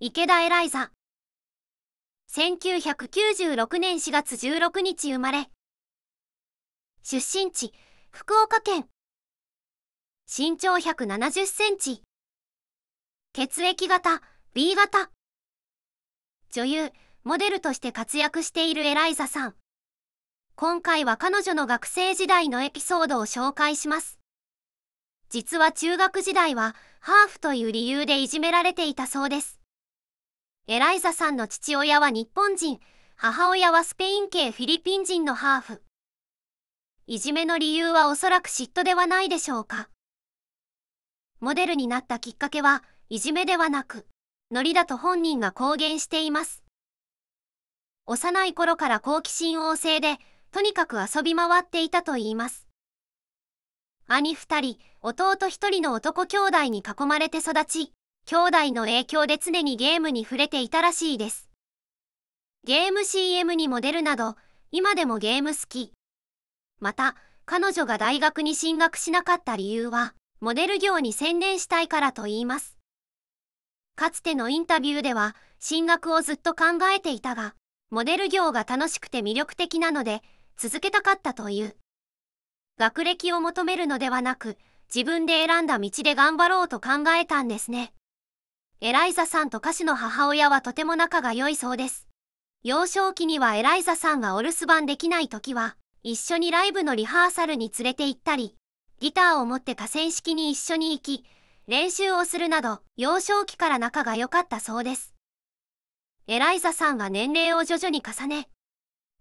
池田エライザ1996年4月16日生まれ出身地福岡県身長170センチ血液型 B 型女優モデルとして活躍しているエライザさん今回は彼女の学生時代のエピソードを紹介します実は中学時代はハーフという理由でいじめられていたそうですエライザさんの父親は日本人、母親はスペイン系フィリピン人のハーフ。いじめの理由はおそらく嫉妬ではないでしょうか。モデルになったきっかけは、いじめではなく、ノリだと本人が公言しています。幼い頃から好奇心旺盛で、とにかく遊び回っていたといいます。兄二人、弟一人の男兄弟に囲まれて育ち、兄弟の影響で常にゲームに触れていたらしいです。ゲーム CM にも出るなど、今でもゲーム好き。また、彼女が大学に進学しなかった理由は、モデル業に専念したいからと言います。かつてのインタビューでは、進学をずっと考えていたが、モデル業が楽しくて魅力的なので、続けたかったという。学歴を求めるのではなく、自分で選んだ道で頑張ろうと考えたんですね。エライザさんと歌手の母親はとても仲が良いそうです。幼少期にはエライザさんがお留守番できない時は、一緒にライブのリハーサルに連れて行ったり、ギターを持って河川敷に一緒に行き、練習をするなど、幼少期から仲が良かったそうです。エライザさんは年齢を徐々に重ね、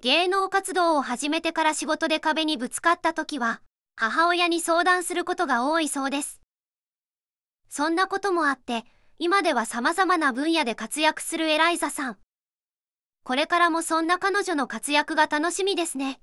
芸能活動を始めてから仕事で壁にぶつかった時は、母親に相談することが多いそうです。そんなこともあって、今では様々な分野で活躍するエライザさん。これからもそんな彼女の活躍が楽しみですね。